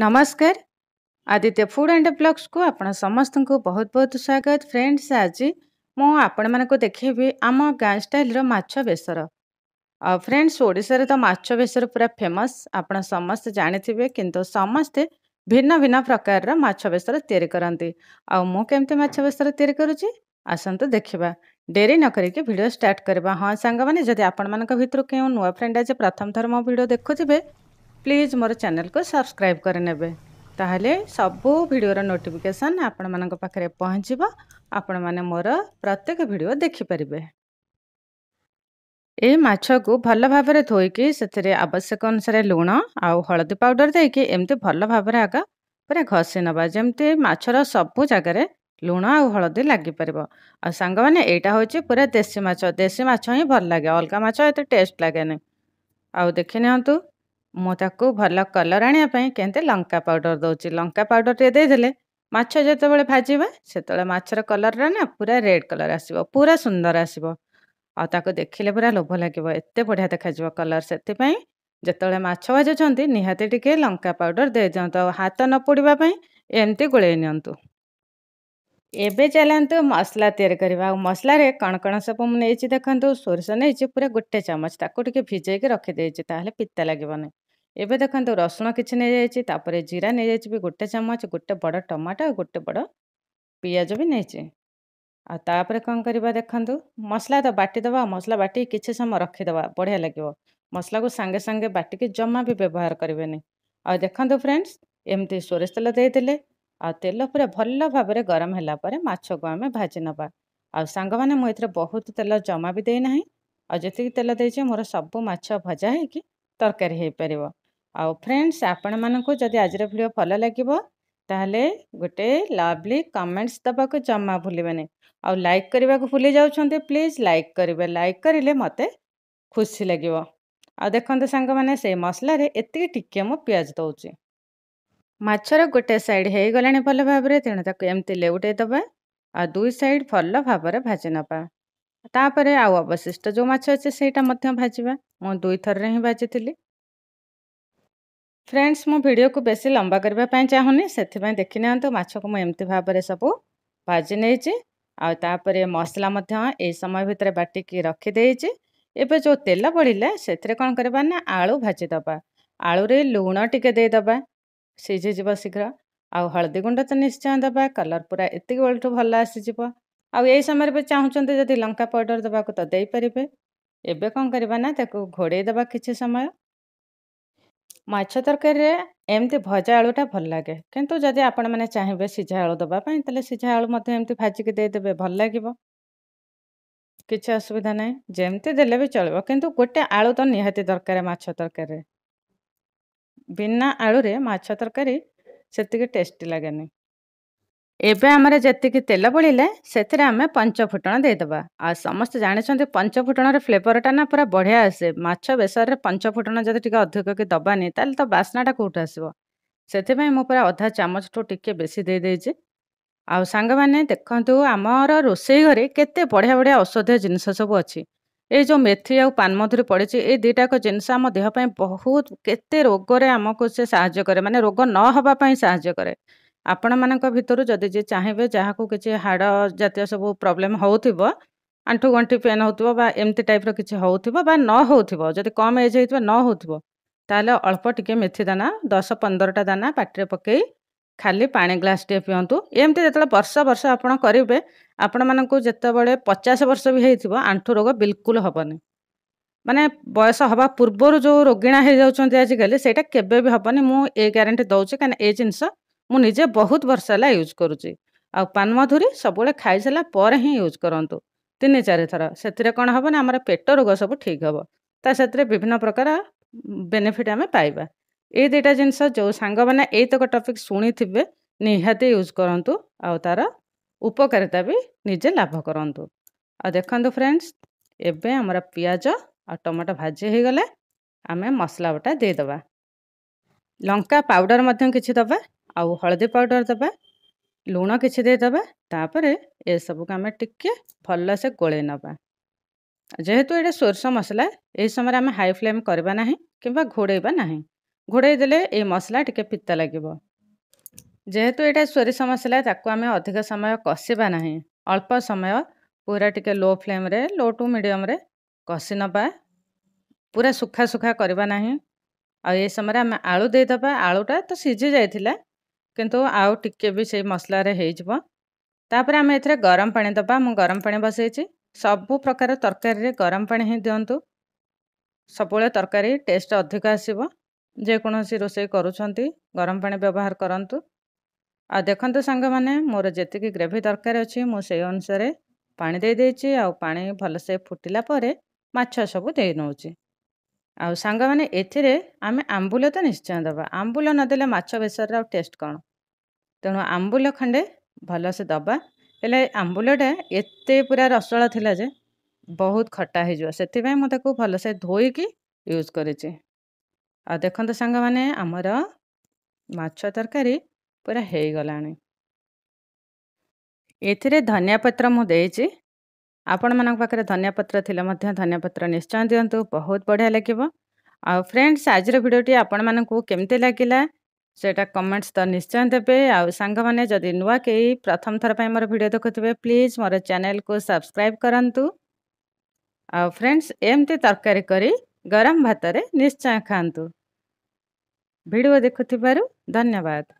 ନମସ୍କାର Aditya food and ବ୍ଲଗ୍ସକୁ ଆପଣ ସମସ୍ତଙ୍କୁ ବହୁତ ବହୁତ ସ୍ୱାଗତ ଫ୍ରେଣ୍ଡସ୍ ଆଜି ମୁଁ ଆପଣମାନଙ୍କୁ ଦେଖାଇବି ଆମ ଗାଁ ଷ୍ଟାଇଲ୍ର ମାଛ ବେସର ଆଉ ଫ୍ରେଣ୍ଡସ୍ ଓଡ଼ିଶାରେ ତ ମାଛ ବେସର ପୁରା ଫେମସ୍ ଆପଣ ସମସ୍ତେ ଜାଣିଥିବେ କିନ୍ତୁ ସମସ୍ତେ ଭିନ୍ନ ଭିନ୍ନ ପ୍ରକାରର ମାଛ ବେସର ତିଆରି କରନ୍ତି ଆଉ ମୁଁ କେମିତି ମାଛ ବେସର ତିଆରି କରୁଛି ଆସନ୍ତୁ ଦେଖିବା ଡେରି ନ କରିକି ଭିଡ଼ିଓ ଷ୍ଟାର୍ଟ କରିବା ହଁ ସାଙ୍ଗମାନେ ଯଦି ଆପଣମାନଙ୍କ ଭିତରୁ କେଉଁ ନୂଆ ଫ୍ରେଣ୍ଡ ଆଜି ପ୍ରଥମ ଥର ମୋ ଭିଡ଼ିଓ ଦେଖୁଥିବେ ପ୍ଲିଜ୍ ମୋର ଚ୍ୟାନେଲକୁ ସବସ୍କ୍ରାଇବ୍ କରିନେବେ ତାହେଲେ ସବୁ ଭିଡ଼ିଓର ନୋଟିଫିକେସନ୍ ଆପଣମାନଙ୍କ ପାଖରେ ପହଞ୍ଚିବ ଆପଣମାନେ ମୋର ପ୍ରତ୍ୟେକ ଭିଡ଼ିଓ ଦେଖିପାରିବେ ଏ ମାଛକୁ ଭଲ ଭାବରେ ଧୋଇକି ସେଥିରେ ଆବଶ୍ୟକ ଅନୁସାରେ ଲୁଣ ଆଉ ହଳଦୀ ପାଉଡ଼ର ଦେଇକି ଏମିତି ଭଲ ଭାବରେ ଆଗ ପୁରା ଘଷି ନେବା ଯେମିତି ମାଛର ସବୁ ଜାଗାରେ ଲୁଣ ଆଉ ହଳଦୀ ଲାଗିପାରିବ ଆଉ ସାଙ୍ଗମାନେ ଏଇଟା ହେଉଛି ପୁରା ଦେଶୀ ମାଛ ଦେଶୀ ମାଛ ହିଁ ଭଲ ଲାଗେ ଅଲଗା ମାଛ ଏତେ ଟେଷ୍ଟ ଲାଗେନି ଆଉ ଦେଖିନିଅନ୍ତୁ ମୁଁ ତାକୁ ଭଲ କଲର୍ ଆଣିବା ପାଇଁ କେମିତି ଲଙ୍କା ପାଉଡ଼ର ଦେଉଛି ଲଙ୍କା ପାଉଡ଼ର ଟିକେ ଦେଇଦେଲେ ମାଛ ଯେତେବେଳେ ଭାଜିବ ସେତେବେଳେ ମାଛର କଲର୍ଟା ନା ପୁରା ରେଡ୍ କଲର୍ ଆସିବ ପୁରା ସୁନ୍ଦର ଆସିବ ଆଉ ତାକୁ ଦେଖିଲେ ପୁରା ଲୋଭ ଲାଗିବ ଏତେ ବଢ଼ିଆ ଦେଖାଯିବ କଲର୍ ସେଥିପାଇଁ ଯେତେବେଳେ ମାଛ ଭାଜୁଛନ୍ତି ନିହାତି ଟିକେ ଲଙ୍କା ପାଉଡ଼ର ଦେଇଦିଅନ୍ତୁ ଆଉ ହାତ ନ ପୋଡ଼ିବା ପାଇଁ ଏମିତି ଗୋଳେଇ ନିଅନ୍ତୁ ଏବେ ଚାଲନ୍ତୁ ମସଲା ତିଆରି କରିବା ଆଉ ମସଲାରେ କ'ଣ କ'ଣ ସବୁ ମୁଁ ନେଇଛି ଦେଖନ୍ତୁ ସୋରିଷ ନେଇଛି ପୁରା ଗୋଟେ ଚାମଚ ତାକୁ ଟିକେ ଭିଜେଇକି ରଖିଦେଇଛି ତାହେଲେ ପିତା ଲାଗିବନି ଏବେ ଦେଖନ୍ତୁ ରସୁଣ କିଛି ନେଇଯାଇଛି ତାପରେ ଜିରା ନେଇଯାଇଛି ବି ଗୋଟେ ଚାମଚ ଗୋଟେ ବଡ଼ ଟମାଟୋ ଆଉ ଗୋଟେ ବଡ଼ ପିଆଜ ବି ନେଇଛି ଆଉ ତାପରେ କ'ଣ କରିବା ଦେଖନ୍ତୁ ମସଲା ତ ବାଟିଦେବା ମସଲା ବାଟିକି କିଛି ସମୟ ରଖିଦେବା ବଢ଼ିଆ ଲାଗିବ ମସଲାକୁ ସାଙ୍ଗେ ସାଙ୍ଗେ ବାଟିକି ଜମା ବି ବ୍ୟବହାର କରିବେନି ଆଉ ଦେଖନ୍ତୁ ଫ୍ରେଣ୍ଡସ୍ ଏମିତି ସୋରିଷ ତେଲ ଦେଇଥିଲେ ଆଉ ତେଲ ପୁରା ଭଲ ଭାବରେ ଗରମ ହେଲା ପରେ ମାଛକୁ ଆମେ ଭାଜିନେବା ଆଉ ସାଙ୍ଗମାନେ ମୁଁ ଏଥିରେ ବହୁତ ତେଲ ଜମା ବି ଦେଇନାହିଁ ଆଉ ଯେତିକି ତେଲ ଦେଇଛି ମୋର ସବୁ ମାଛ ଭଜା ହେଇକି ତରକାରୀ ହେଇପାରିବ ଆଉ ଫ୍ରେଣ୍ଡସ୍ ଆପଣମାନଙ୍କୁ ଯଦି ଆଜିର ଭିଡ଼ିଓ ଭଲ ଲାଗିବ ତାହେଲେ ଗୋଟେ ଲଭ୍ଲି କମେଣ୍ଟସ୍ ଦେବାକୁ ଜମା ଭୁଲିବେନି ଆଉ ଲାଇକ୍ କରିବାକୁ ଭୁଲି ଯାଉଛନ୍ତି ପ୍ଲିଜ୍ ଲାଇକ୍ କରିବେ ଲାଇକ୍ କରିଲେ ମୋତେ ଖୁସି ଲାଗିବ ଆଉ ଦେଖନ୍ତୁ ସାଙ୍ଗମାନେ ସେଇ ମସଲାରେ ଏତିକି ଟିକିଏ ମୁଁ ପିଆଜ ଦେଉଛି ମାଛର ଗୋଟେ ସାଇଡ଼୍ ହୋଇଗଲାଣି ଭଲ ଭାବରେ ତେଣୁ ତାକୁ ଏମିତି ଲେଉଟେଇ ଦେବା ଆଉ ଦୁଇ ସାଇଡ଼୍ ଭଲ ଭାବରେ ଭାଜି ନେବା ତାପରେ ଆଉ ଅବଶିଷ୍ଟ ଯେଉଁ ମାଛ ଅଛି ସେଇଟା ମଧ୍ୟ ଭାଜିବା ମୁଁ ଦୁଇଥରରେ ହିଁ ଭାଜିଥିଲି ଫ୍ରେଣ୍ଡସ୍ ମୁଁ ଭିଡ଼ିଓକୁ ବେଶୀ ଲମ୍ବା କରିବା ପାଇଁ ଚାହୁଁନି ସେଥିପାଇଁ ଦେଖିନିଅନ୍ତୁ ମାଛକୁ ମୁଁ ଏମିତି ଭାବରେ ସବୁ ଭାଜି ନେଇଛି ଆଉ ତାପରେ ମସଲା ମଧ୍ୟ ଏଇ ସମୟ ଭିତରେ ବାଟିକି ରଖିଦେଇଛି ଏବେ ଯେଉଁ ତେଲ ପଡ଼ିଲା ସେଥିରେ କ'ଣ କରିବା ନା ଆଳୁ ଭାଜିଦେବା ଆଳୁରେ ଲୁଣ ଟିକେ ଦେଇଦେବା ସିଝିଯିବ ଶୀଘ୍ର ଆଉ ହଳଦୀ ଗୁଣ୍ଡ ତ ନିଶ୍ଚୟ ଦେବା କଲର୍ ପୁରା ଏତିକି ବେଳଠୁ ଭଲ ଆସିଯିବ ଆଉ ଏଇ ସମୟରେ ବି ଚାହୁଁଛନ୍ତି ଯଦି ଲଙ୍କା ପାଉଡ଼ର ଦେବାକୁ ତ ଦେଇପାରିବେ ଏବେ କ'ଣ କରିବା ନା ତାକୁ ଘୋଡ଼େଇ ଦେବା କିଛି ସମୟ মাছ তরকারীরে ଏମିତି ଭଜା ଆଳୁଟା ଭଲ ଲାଗେ କିନ୍ତୁ ଯଦି ଆପଣମାନେ ଚାହିଁବେ ସିଝା ଆଳୁ ଦେବା ପାଇଁ ତାହେଲେ ସିଝା ଆଳୁ ମଧ୍ୟ ଏମିତି ଭାଜିକି ଦେଇଦେବେ ଭଲ ଲାଗିବ କିଛି ଅସୁବିଧା ନାହିଁ ଯେମିତି ଦେଲେ ବି ଚଳିବ କିନ୍ତୁ ଗୋଟେ ଆଳୁ ତ ନିହାତି ଦରକାର ମାଛ ତରକାରୀରେ ବିନା ଆଳୁରେ ମାଛ ତରକାରୀ ସେତିକି ଟେଷ୍ଟି ଲାଗେନି ଏବେ ଆମର ଯେତିକି ତେଲ ପଡ଼ିଲେ ସେଥିରେ ଆମେ ପଞ୍ଚ ଫୁଟଣ ଦେଇଦେବା ଆଉ ସମସ୍ତେ ଜାଣିଛନ୍ତି ପଞ୍ଚ ଫୁଟଣର ଫ୍ଲେଭରଟା ନା ପୁରା ବଢ଼ିଆ ଆସେ ମାଛ ବେସରରେ ପଞ୍ଚ ଫୁଟଣ ଯଦି ଟିକେ ଅଧିକ କି ଦେବାନି ତାହେଲେ ତ ବାସ୍ନାଟା କେଉଁଠୁ ଆସିବ ସେଥିପାଇଁ ମୁଁ ପୁରା ଅଧା ଚାମଚଠୁ ଟିକେ ବେଶୀ ଦେଇଦେଇଛି ଆଉ ସାଙ୍ଗମାନେ ଦେଖନ୍ତୁ ଆମର ରୋଷେଇ ଘରେ କେତେ ବଢ଼ିଆ ବଢ଼ିଆ ଔଷଧୀୟ ଜିନିଷ ସବୁ ଅଛି ଏଇ ଯେଉଁ ମେଥି ଆଉ ପାନମଧୁରୀ ପଡ଼ିଛି ଏଇ ଦୁଇଟାକ ଜିନିଷ ଆମ ଦେହ ପାଇଁ ବହୁତ କେତେ ରୋଗରେ ଆମକୁ ସେ ସାହାଯ୍ୟ କରେ ମାନେ ରୋଗ ନ ହେବା ପାଇଁ ସାହାଯ୍ୟ କରେ ଆପଣମାନଙ୍କ ଭିତରୁ ଯଦି ଯିଏ ଚାହିଁବେ ଯାହାକୁ କିଛି ହାଡ଼ ଜାତୀୟ ସବୁ ପ୍ରୋବ୍ଲେମ୍ ହେଉଥିବ ଆଣ୍ଠୁ ଗଣ୍ଠି ପେନ୍ ହେଉଥିବ ବା ଏମିତି ଟାଇପ୍ର କିଛି ହେଉଥିବ ବା ନ ହେଉଥିବ ଯଦି କମ୍ ଏଜ୍ ହେଇଥିବ ନ ହେଉଥିବ ତାହେଲେ ଅଳ୍ପ ଟିକିଏ ମେଥି ଦାନା ଦଶ ପନ୍ଦରଟା ଦାନା ପାଟିରେ ପକାଇ ଖାଲି ପାଣି ଗ୍ଲାସ୍ଟିଏ ପିଅନ୍ତୁ ଏମିତି ଯେତେବେଳେ ବର୍ଷ ବର୍ଷ ଆପଣ କରିବେ ଆପଣମାନଙ୍କୁ ଯେତେବେଳେ ପଚାଶ ବର୍ଷ ବି ହେଇଥିବ ଆଣ୍ଠୁ ରୋଗ ବିଲକୁଲ ହେବନି ମାନେ ବୟସ ହେବା ପୂର୍ବରୁ ଯେଉଁ ରୋଗିଣା ହେଇଯାଉଛନ୍ତି ଆଜିକାଲି ସେଇଟା କେବେ ବି ହେବନି ମୁଁ ଏ ଗ୍ୟାରେଣ୍ଟି ଦେଉଛି କାରଣ ଏ ଜିନିଷ ମୁଁ ନିଜେ ବହୁତ ବର୍ଷ ହେଲା ୟୁଜ୍ କରୁଛି ଆଉ ପାନମଧୁରୀ ସବୁବେଳେ ଖାଇସାରିଲା ପରେ ହିଁ ୟୁଜ୍ କରନ୍ତୁ ତିନି ଚାରିଥର ସେଥିରେ କ'ଣ ହେବ ନା ଆମର ପେଟ ରୋଗ ସବୁ ଠିକ୍ ହେବ ତା ସେଥିରେ ବିଭିନ୍ନ ପ୍ରକାର ବେନିଫିଟ୍ ଆମେ ପାଇବା ଏଇ ଦୁଇଟା ଜିନିଷ ଯେଉଁ ସାଙ୍ଗମାନେ ଏଇତକ ଟପିକ୍ ଶୁଣିଥିବେ ନିହାତି ୟୁଜ୍ କରନ୍ତୁ ଆଉ ତା'ର ଉପକାରିତା ବି ନିଜେ ଲାଭ କରନ୍ତୁ ଆଉ ଦେଖନ୍ତୁ ଫ୍ରେଣ୍ଡସ୍ ଏବେ ଆମର ପିଆଜ ଆଉ ଟମାଟୋ ଭାଜି ହୋଇଗଲେ ଆମେ ମସଲା ବଟା ଦେଇଦେବା ଲଙ୍କା ପାଉଡ଼ର ମଧ୍ୟ କିଛି ଦେବା ଆଉ ହଳଦୀ ପାଉଡ଼ର ଦେବା ଲୁଣ କିଛି ଦେଇଦେବା ତାପରେ ଏସବୁକୁ ଆମେ ଟିକେ ଭଲସେ ଗୋଳେଇ ନେବା ଯେହେତୁ ଏଇଟା ସୋରିଷ ମସଲା ଏହି ସମୟରେ ଆମେ ହାଇ ଫ୍ଲେମ୍ କରିବା ନାହିଁ କିମ୍ବା ଘୋଡ଼େଇବା ନାହିଁ ଘୋଡ଼େଇ ଦେଲେ ଏଇ ମସଲା ଟିକେ ପିତା ଲାଗିବ ଯେହେତୁ ଏଇଟା ସୋରିଷ ମସଲା ତାକୁ ଆମେ ଅଧିକ ସମୟ କଷିବା ନାହିଁ ଅଳ୍ପ ସମୟ ପୁରା ଟିକେ ଲୋ ଫ୍ଲେମ୍ରେ ଲୋ ଟୁ ମିଡ଼ିୟମ୍ରେ କଷି ନେବା ପୁରା ଶୁଖା ଶୁଖା କରିବା ନାହିଁ ଆଉ ଏ ସମୟରେ ଆମେ ଆଳୁ ଦେଇଦେବା ଆଳୁଟା ତ ସିଝି ଯାଇଥିଲା କିନ୍ତୁ ଆଉ ଟିକେ ବି ସେଇ ମସଲାରେ ହେଇଯିବ ତାପରେ ଆମେ ଏଥିରେ ଗରମ ପାଣି ଦେବା ମୁଁ ଗରମ ପାଣି ବସେଇଛି ସବୁ ପ୍ରକାର ତରକାରୀରେ ଗରମ ପାଣି ହିଁ ଦିଅନ୍ତୁ ସବୁବେଳେ ତରକାରୀ ଟେଷ୍ଟ ଅଧିକ ଆସିବ ଯେକୌଣସି ରୋଷେଇ କରୁଛନ୍ତି ଗରମ ପାଣି ବ୍ୟବହାର କରନ୍ତୁ ଆଉ ଦେଖନ୍ତୁ ସାଙ୍ଗମାନେ ମୋର ଯେତିକି ଗ୍ରେଭି ଦରକାର ଅଛି ମୁଁ ସେଇ ଅନୁସାରେ ପାଣି ଦେଇଦେଇଛି ଆଉ ପାଣି ଭଲସେ ଫୁଟିଲା ପରେ ମାଛ ସବୁ ଦେଇ ନେଉଛି ଆଉ ସାଙ୍ଗମାନେ ଏଥିରେ ଆମେ ଆମ୍ବୁଲ ତ ନିଶ୍ଚୟ ଦେବା ଆମ୍ବୁଲ ନ ଦେଲେ ମାଛ ବେସରରେ ଆଉ ଟେଷ୍ଟ କ'ଣ ତେଣୁ ଆମ୍ବୁଲ ଖଣ୍ଡେ ଭଲସେ ଦେବା ହେଲେ ଆମ୍ବୁଲଟା ଏତେ ପୁରା ରସଳ ଥିଲା ଯେ ବହୁତ ଖଟା ହେଇଯିବ ସେଥିପାଇଁ ମୁଁ ତାକୁ ଭଲସେ ଧୋଇକି ୟୁଜ୍ କରିଛି ଆଉ ଦେଖନ୍ତୁ ସାଙ୍ଗମାନେ ଆମର ମାଛ ତରକାରୀ ପୁରା ହେଇଗଲାଣି ଏଥିରେ ଧନିଆ ପତ୍ର ମୁଁ ଦେଇଛି ଆପଣମାନଙ୍କ ପାଖରେ ଧନିଆପତ୍ର ଥିଲେ ମଧ୍ୟ ଧନିଆପତ୍ର ନିଶ୍ଚୟ ଦିଅନ୍ତୁ ବହୁତ ବଢ଼ିଆ ଲାଗିବ ଆଉ ଫ୍ରେଣ୍ଡସ୍ ଆଜିର ଭିଡ଼ିଓଟି ଆପଣମାନଙ୍କୁ କେମିତି ଲାଗିଲା ସେଇଟା କମେଣ୍ଟସ୍ ତ ନିଶ୍ଚୟ ଦେବେ ଆଉ ସାଙ୍ଗମାନେ ଯଦି ନୂଆ କେହି ପ୍ରଥମ ଥର ପାଇଁ ମୋର ଭିଡ଼ିଓ ଦେଖୁଥିବେ ପ୍ଲିଜ୍ ମୋର ଚ୍ୟାନେଲକୁ ସବସ୍କ୍ରାଇବ୍ କରନ୍ତୁ ଆଉ ଫ୍ରେଣ୍ଡସ୍ ଏମିତି ତରକାରୀ କରି ଗରମ ଭାତରେ ନିଶ୍ଚୟ ଖାଆନ୍ତୁ ଭିଡ଼ିଓ ଦେଖୁଥିବାରୁ ଧନ୍ୟବାଦ